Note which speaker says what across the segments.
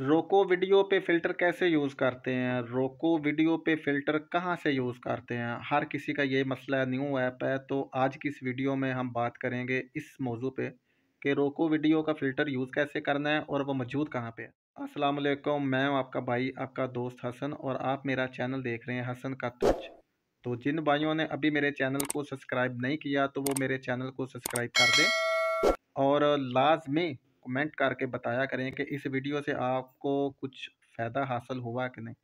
Speaker 1: रोको वीडियो पे फ़िल्टर कैसे यूज़ करते हैं रोको वीडियो पे फ़िल्टर कहाँ से यूज़ करते हैं हर किसी का ये मसला न्यू ऐप है तो आज की इस वीडियो में हम बात करेंगे इस मौजू पे कि रोको वीडियो का फ़िल्टर यूज़ कैसे करना है और वो मौजूद कहाँ पे है अस्सलाम वालेकुम मैं हूँ आपका भाई आपका दोस्त हसन और आप मेरा चैनल देख रहे हैं हसन का तुच तो जिन भाइयों ने अभी मेरे चैनल को सब्सक्राइब नहीं किया तो वो मेरे चैनल को सब्सक्राइब कर दें और लाजमी कमेंट करके बताया करें कि इस वीडियो से आपको कुछ फ़ायदा हासिल हुआ कि नहीं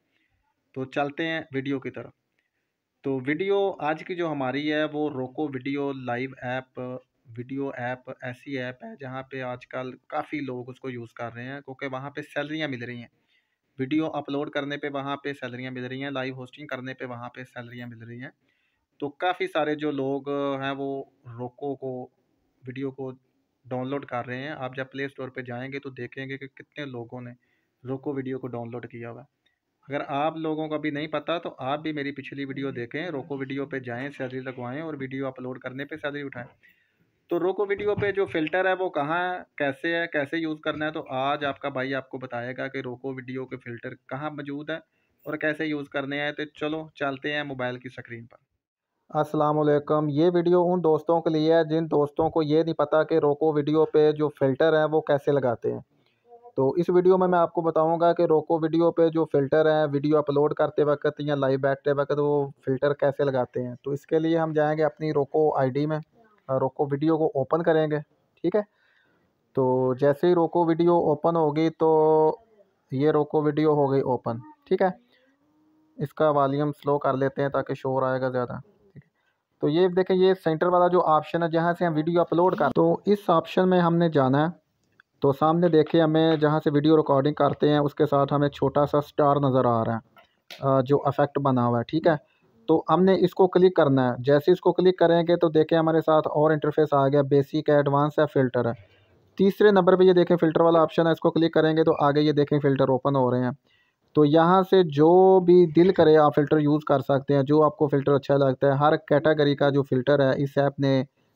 Speaker 1: तो चलते हैं वीडियो की तरफ तो वीडियो आज की जो हमारी है वो रोको video live app video app ऐसी ऐप है जहाँ पे आजकल काफ़ी लोग उसको यूज़ कर रहे हैं क्योंकि वहाँ पे सैलरियाँ मिल रही हैं वीडियो अपलोड करने पे वहाँ पे सैलरियाँ मिल रही हैं लाइव होस्टिंग करने पे वहाँ पे सैलरियाँ मिल रही हैं तो काफ़ी सारे जो लोग हैं वो रोको को वीडियो को डाउनलोड कर रहे हैं आप जब प्ले स्टोर पर जाएंगे तो देखेंगे कि कितने लोगों ने रोको वीडियो को डाउनलोड किया हुआ है अगर आप लोगों को अभी नहीं पता तो आप भी मेरी पिछली वीडियो देखें रोको वीडियो पे जाएं सैलरी लगवाएं और वीडियो अपलोड करने पे सैलरी उठाएं तो रोको वीडियो पे जो फ़िल्टर है वो कहाँ है कैसे है कैसे यूज़ करना है तो आज आपका भाई आपको बताएगा कि रोको वीडियो के फ़िल्टर कहाँ मौजूद है और कैसे यूज़ करने हैं तो चलो चलते हैं मोबाइल की स्क्रीन पर असलम ये वीडियो उन दोस्तों के लिए है जिन दोस्तों को ये नहीं पता कि रोको वीडियो पे जो फ़िल्टर हैं वो कैसे लगाते हैं तो इस वीडियो में मैं आपको बताऊंगा कि रोको वीडियो पे जो फ़िल्टर हैं वीडियो अपलोड करते वक्त या लाइव बैठते वक्त वो फ़िल्टर कैसे लगाते हैं तो इसके लिए हम जाएंगे अपनी रोको डी में रोको वीडियो को ओपन करेंगे ठीक है तो जैसे ही रोको वीडियो ओपन होगी तो ये रोको वीडियो हो गई ओपन ठीक है इसका वॉलीम स्लो कर लेते हैं ताकि शोर आएगा ज़्यादा तो ये देखें ये सेंटर वाला जो ऑप्शन है जहाँ से हम वीडियो अपलोड कर तो इस ऑप्शन में हमने जाना है तो सामने देखें हमें जहाँ से वीडियो रिकॉर्डिंग करते हैं उसके साथ हमें छोटा सा स्टार नज़र आ रहा है जो अफेक्ट बना हुआ है ठीक है तो हमने इसको क्लिक करना है जैसे इसको क्लिक करेंगे तो देखें हमारे साथ और इंटरफेस आ गया बेसिक है एडवांस है फ़िल्टर है तीसरे नंबर पे ये देखें फ़िल्टर वाला ऑप्शन है इसको क्लिक करेंगे तो आगे ये देखें फ़िल्टर ओपन हो रहे हैं तो यहाँ से जो भी दिल करे आप फ़िल्टर यूज़ कर सकते हैं जो आपको फ़िल्टर अच्छा लगता है हर कैटेगरी का जो फ़िल्टर है इस ऐप ने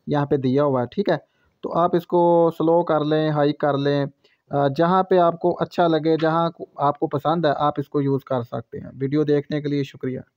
Speaker 1: यहाँ पे दिया हुआ है ठीक है तो आप इसको स्लो कर लें हाई कर लें जहाँ पे आपको अच्छा लगे जहाँ आपको पसंद है आप इसको यूज़ कर सकते हैं वीडियो देखने के लिए शुक्रिया